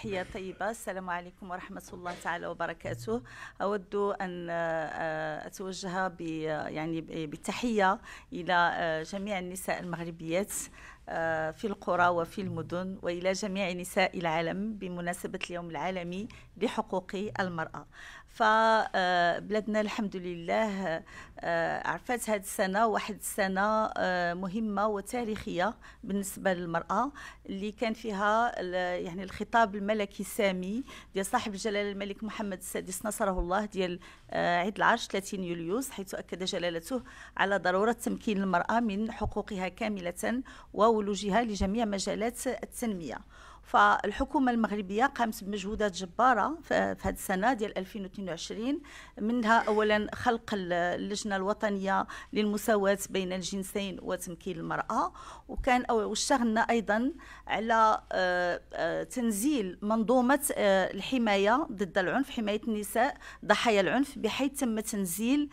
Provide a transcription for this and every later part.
تحية طيبة السلام عليكم ورحمة الله تعالى وبركاته أود أن آه، أتوجه يعني بالتحية إلى آه، جميع النساء المغربيات آه، في القرى وفي المدن والى جميع نساء العالم بمناسبه اليوم العالمي لحقوق المراه فبلادنا الحمد لله آه، عرفت هذه السنه واحد السنه آه، مهمه وتاريخيه بالنسبه للمراه اللي كان فيها يعني الخطاب الملكي السامي ديال صاحب الجلاله الملك محمد السادس نصره الله ديال عيد العرش 30 يوليوز حيث اكد جلالته على ضروره تمكين المراه من حقوقها كامله و وتولجها لجميع مجالات التنميه فالحكومه المغربيه قامت بمجهودات جباره في هذه السنه ديال 2022 منها اولا خلق اللجنه الوطنيه للمساواه بين الجنسين وتمكين المراه وكان واشتغلنا ايضا على آه، آه، تنزيل منظومه آه، الحمايه ضد العنف حمايه النساء ضحايا العنف بحيث تم تنزيل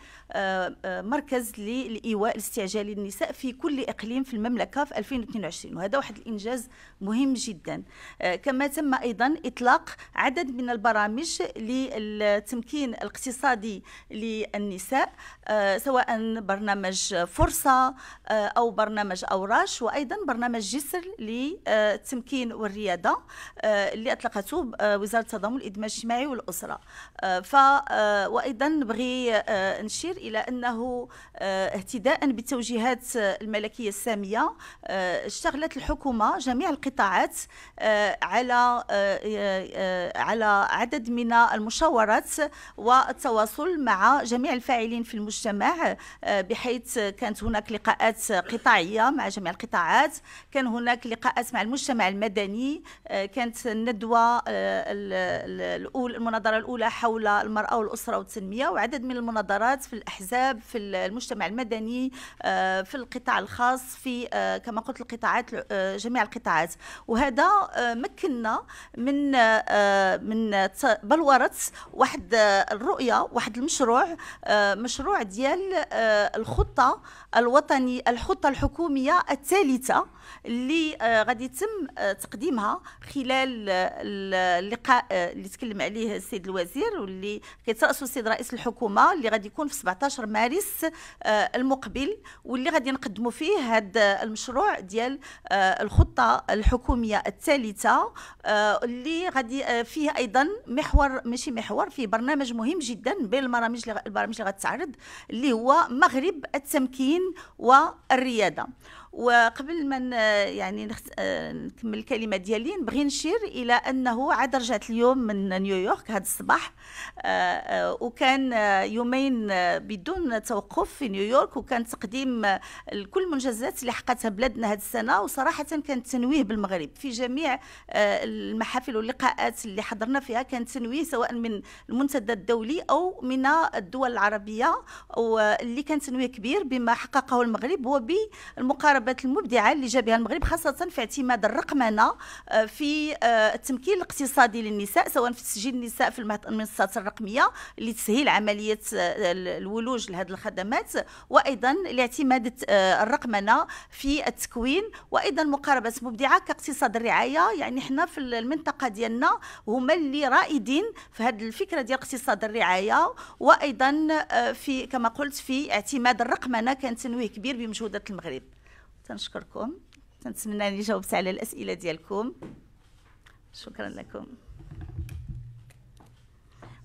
مركز للايواء الاستعجالي للنساء في كل اقليم في المملكه في 2022 وهذا واحد الانجاز مهم جدا آه، كما تم أيضا إطلاق عدد من البرامج للتمكين الاقتصادي للنساء آه، سواء برنامج فرصة آه، أو برنامج أوراش وأيضا برنامج جسر للتمكين والريادة اللي أطلقته وزارة التضامن الإدماج الاجتماعي والأسرة ف وأيضا نبغي نشير إلى أنه اهتداء بالتوجيهات الملكية السامية اشتغلت الحكومة جميع القطاعات آه، على آه، آه، على عدد من المشاورات والتواصل مع جميع الفاعلين في المجتمع بحيث كانت هناك لقاءات قطاعيه مع جميع القطاعات كان هناك لقاءات مع المجتمع المدني كانت الندوه الاولى المناظره الاولى حول المراه والاسره والتنميه وعدد من المناظرات في الاحزاب في المجتمع المدني في القطاع الخاص في كما قلت القطاعات جميع القطاعات وهذا مكننا من آه، من بلورة واحد آه، الرؤيه واحد المشروع آه، مشروع ديال الخطه الوطني الخطه الحكوميه الثالثه اللي غادي يتم تقديمها خلال اللقاء اللي تكلم عليه السيد الوزير واللي كيتراسو السيد رئيس الحكومه اللي غادي يكون في 17 مارس المقبل واللي غادي نقدموا فيه هذا المشروع ديال الخطه الحكوميه التاليه الثالثه آه، اللي غادي آه، فيه ايضا محور ماشي محور فيه برنامج مهم جدا بين البرامج البرامج اللي غتعرض اللي هو مغرب التمكين والرياده وقبل ما يعني آه، نكمل الكلمه ديالي نبغي نشير الى انه عاد رجعت اليوم من نيويورك هذا الصباح آه، آه، وكان يومين بدون توقف في نيويورك وكان تقديم كل المنجزات اللي حققتها بلادنا هذه السنه وصراحه كان تنويه بالمغرب في جميع المحافل واللقاءات اللي حضرنا فيها كان تنويه سواء من المنتدى الدولي او من الدول العربيه واللي كان تنويه كبير بما حققه المغرب وبالمقارنه الضربات المبدعه اللي جابها المغرب خاصه في اعتماد الرقمنه آه، في آه، التمكين الاقتصادي للنساء سواء في تسجيل النساء في المنصات الرقميه لتسهيل عمليه آه، الولوج لهذه الخدمات وايضا الاعتماد الرقمنه في التكوين وايضا مقاربه مبدعه كاقتصاد الرعايه يعني حنا في المنطقه ديالنا هما اللي رائدين في هذه الفكره ديال اقتصاد الرعايه وايضا في كما قلت في اعتماد الرقمنه كان تنويه كبير بمجهودات المغرب تنشكركم تنتمنى اني جاوبت على الاسئله ديالكم شكرا لكم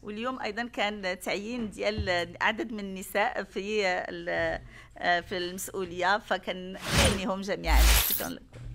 واليوم ايضا كان تعيين ديال عدد من النساء في في المسؤوليه فكنهنيهم جميعا شكرا لكم